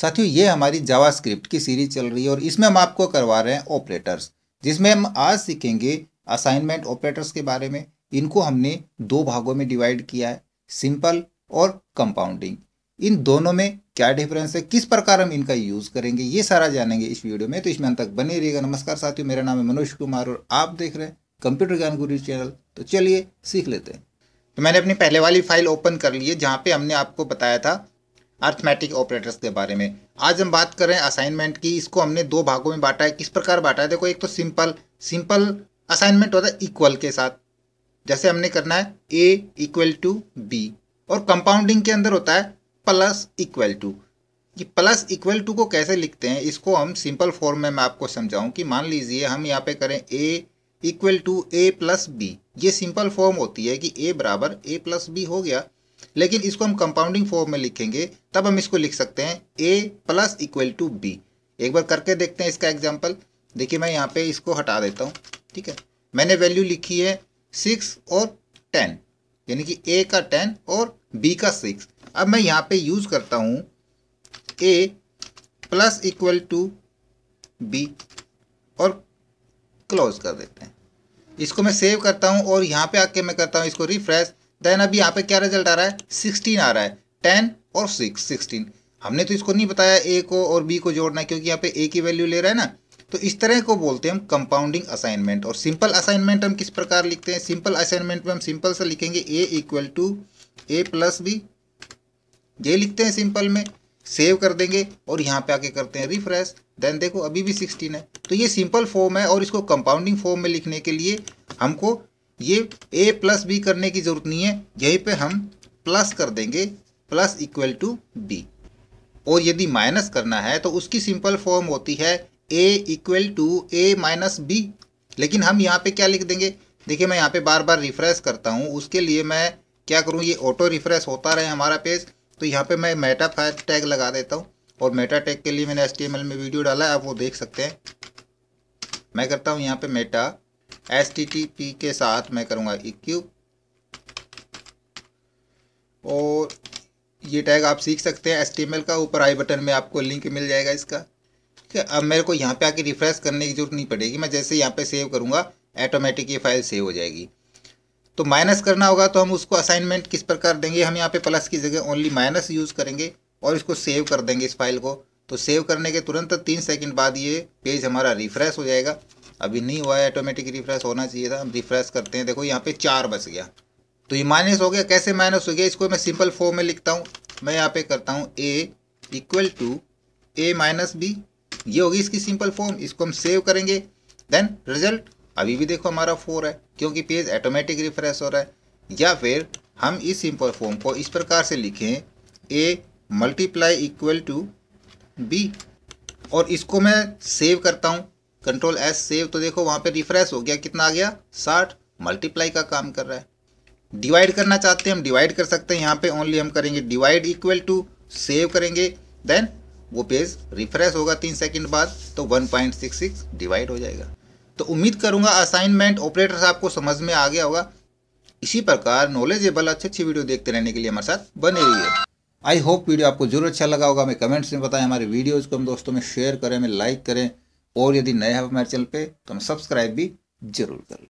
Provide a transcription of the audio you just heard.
साथियों ये हमारी जावास्क्रिप्ट की सीरीज चल रही है और इसमें हम आपको करवा रहे हैं ऑपरेटर्स जिसमें हम आज सीखेंगे असाइनमेंट ऑपरेटर्स के बारे में इनको हमने दो भागों में डिवाइड किया है सिंपल और कंपाउंडिंग इन दोनों में क्या डिफरेंस है किस प्रकार हम इनका यूज़ करेंगे ये सारा जानेंगे इस वीडियो में तो इसमें अंत तक बने रहिएगा नमस्कार साथियों मेरा नाम है मनोज कुमार और आप देख रहे हैं कंप्यूटर ज्ञान गुरु चैनल तो चलिए सीख लेते हैं तो मैंने अपनी पहले वाली फाइल ओपन कर ली है जहाँ पे हमने आपको बताया था अर्थमेटिक ऑपरेटर्स के बारे में आज हम बात कर रहे हैं असाइनमेंट की इसको हमने दो भागों में बांटा है किस प्रकार बांटा है देखो एक तो सिंपल सिंपल असाइनमेंट होता है इक्वल के साथ जैसे हमने करना है ए इक्वल टू बी और कंपाउंडिंग के अंदर होता है प्लस इक्वल टू कि प्लस इक्वल टू को कैसे लिखते हैं इसको हम सिंपल फॉर्म में मैं आपको समझाऊं कि मान लीजिए हम यहाँ पे करें A equal to A plus B ये सिंपल फॉर्म होती है कि ए बराबर ए प्लस बी हो गया लेकिन इसको हम कंपाउंडिंग फॉर्म में लिखेंगे तब हम इसको लिख सकते हैं A plus equal to B एक बार करके देखते हैं इसका एग्जाम्पल देखिए मैं यहाँ पे इसको हटा देता हूँ ठीक है मैंने वैल्यू लिखी है सिक्स और टेन यानी कि ए का टेन और बी का सिक्स अब मैं यहाँ पे यूज़ करता हूँ A plus equal to B और क्लोज कर देते हैं इसको मैं सेव करता हूँ और यहाँ पे आके मैं करता हूँ इसको रिफ्रेश टेन अभी यहाँ पे क्या रिजल्ट आ रहा है सिक्सटीन आ रहा है टेन और सिक्स सिक्सटीन हमने तो इसको नहीं बताया ए को और बी को जोड़ना है क्योंकि यहाँ पे ए की वैल्यू ले रहा है ना तो इस तरह को बोलते हैं हम कंपाउंडिंग असाइनमेंट और सिंपल असाइनमेंट हम किस प्रकार लिखते हैं सिंपल असाइनमेंट में हम सिंपल से लिखेंगे A equal to A plus B ये लिखते हैं सिंपल में सेव कर देंगे और यहाँ पे आके करते हैं रिफ्रेश देन देखो अभी भी सिक्सटीन है तो ये सिंपल फॉर्म है और इसको कंपाउंडिंग फॉर्म में लिखने के लिए हमको ये ए प्लस बी करने की ज़रूरत नहीं है यहीं पे हम प्लस कर देंगे प्लस इक्वल टू बी और यदि माइनस करना है तो उसकी सिंपल फॉर्म होती है A equal to A minus B लेकिन हम यहाँ पे क्या लिख देंगे देखिए मैं यहाँ पे बार बार रिफ्रेश करता हूँ उसके लिए मैं क्या करूँ ये ऑटो रिफ्रेश होता रहे हमारा पेज तो यहाँ पे मैं मेटा फाइल टैग लगा देता हूँ और मेटा टैग के लिए मैंने एस में वीडियो डाला है आप वो देख सकते हैं मैं करता हूँ यहाँ पे मेटा एस के साथ मैं करूँगा इक्यू और ये टैग आप सीख सकते हैं एस का ऊपर आई बटन में आपको लिंक मिल जाएगा इसका ठीक है अब मेरे को यहाँ पे आके रिफ्रेश करने की जरूरत नहीं पड़ेगी मैं जैसे यहाँ पे सेव करूँगा ऑटोमेटिक ये फाइल सेव हो जाएगी तो माइनस करना होगा तो हम उसको असाइनमेंट किस प्रकार देंगे हम यहाँ पे प्लस की जगह ओनली माइनस यूज़ करेंगे और इसको सेव कर देंगे इस फाइल को तो सेव करने के तुरंत तीन सेकंड बाद ये पेज हमारा रिफ्रेश हो जाएगा अभी नहीं हुआ है ऑटोमेटिक रिफ्रेश होना चाहिए था हम रिफ्रेश करते हैं देखो यहाँ पे चार बच गया तो ये माइनस हो गया कैसे माइनस हो गया इसको मैं सिंपल फॉर्म में लिखता हूँ मैं यहाँ पे करता हूँ A equal to A minus B ये होगी इसकी सिंपल फॉर्म इसको हम सेव करेंगे देन रिजल्ट अभी भी देखो हमारा फोर है क्योंकि पेज ऑटोमेटिक रिफ्रेश हो रहा है या फिर हम इस सिंपल फॉर्म को इस प्रकार से लिखें A multiply equal to B और इसको मैं सेव करता हूँ कंट्रोल एस सेव तो देखो वहाँ पे रिफ्रेश हो गया कितना आ गया साठ मल्टीप्लाई का काम कर रहा है डिवाइड करना चाहते हैं हम डिवाइड कर सकते हैं यहाँ पे ओनली हम करेंगे डिवाइड इक्वल टू सेव करेंगे देन वो पेज रिफ्रेश होगा तीन सेकंड बाद तो 1.66 डिवाइड हो जाएगा तो उम्मीद करूंगा असाइनमेंट ऑपरेटर्स आपको समझ में आ गया होगा इसी प्रकार नॉलेजेबल अच्छी अच्छी वीडियो देखते रहने के लिए हमारे साथ बने रहिए आई होप वीडियो आपको जरूर अच्छा लगा होगा हमें कमेंट्स में बताएं हमारे वीडियोज़ को हम दोस्तों में शेयर करें हमें लाइक करें और यदि नए हैं हमारे चैनल पे तो हम सब्सक्राइब भी जरूर कर